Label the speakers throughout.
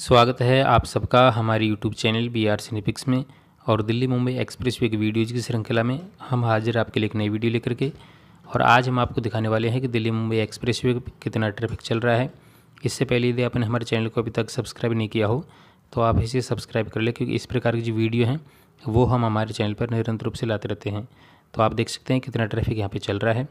Speaker 1: स्वागत है आप सबका हमारे YouTube channel B R Cinepics में और दिल्ली मुंबई एक्सप्रेस वे की वीडियोज़ की श्रृंखला में हम हाजिर आपके लिए एक नई वीडियो लेकर के और आज हम आपको दिखाने वाले हैं कि दिल्ली मुंबई एक्सप्रेस वे कितना ट्रैफिक चल रहा है इससे पहले यदि आपने हमारे चैनल को अभी तक सब्सक्राइब नहीं किया हो तो आप इसे सब्सक्राइब कर लें क्योंकि इस प्रकार की जो वीडियो हैं वो हम हमारे चैनल पर निरंतर रूप से लाते रहते हैं तो आप देख सकते हैं कितना ट्रैफिक यहाँ पर चल रहा है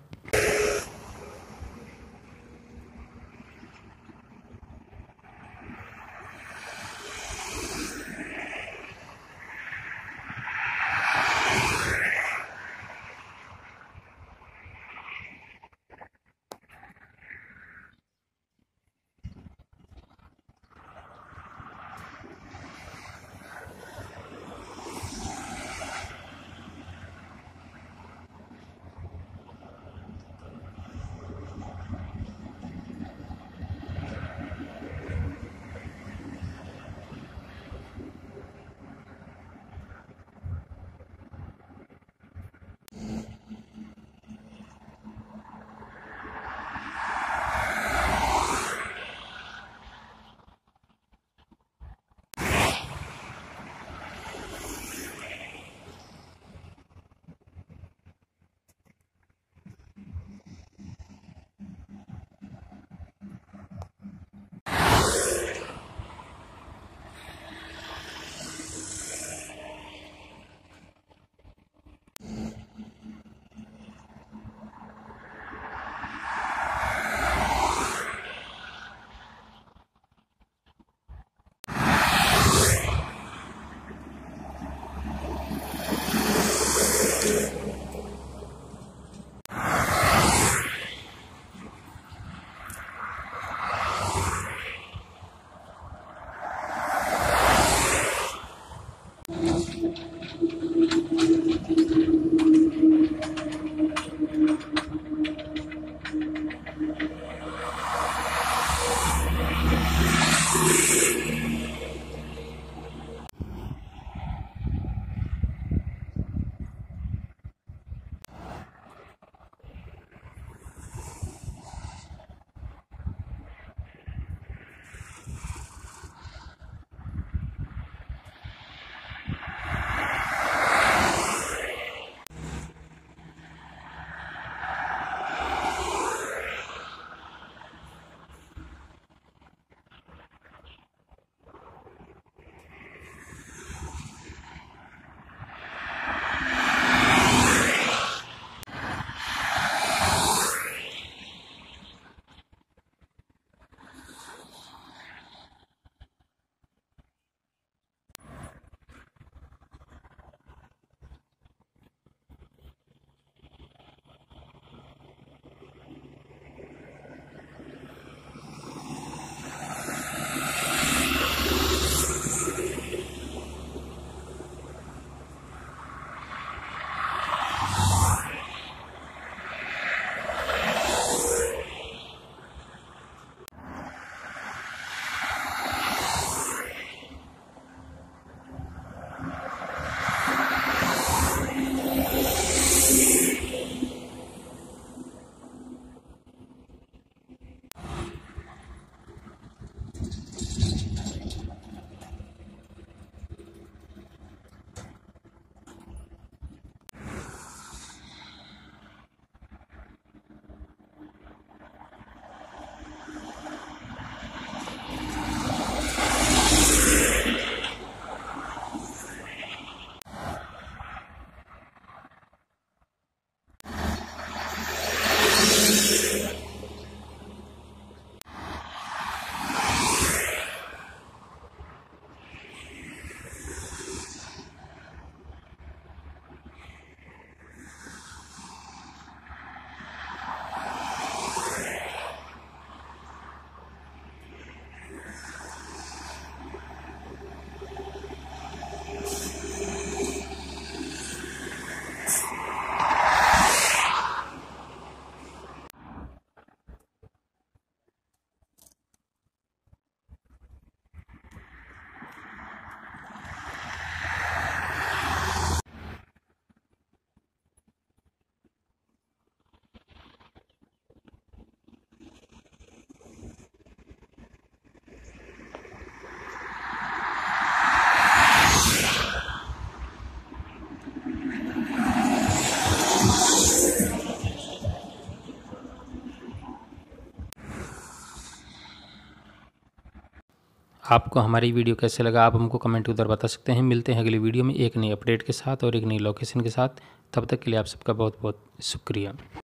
Speaker 1: आपको हमारी वीडियो कैसे लगा आप हमको कमेंट उधर बता सकते हैं मिलते हैं अगली वीडियो में एक नई अपडेट के साथ और एक नई लोकेशन के साथ तब तक के लिए आप सबका बहुत बहुत शुक्रिया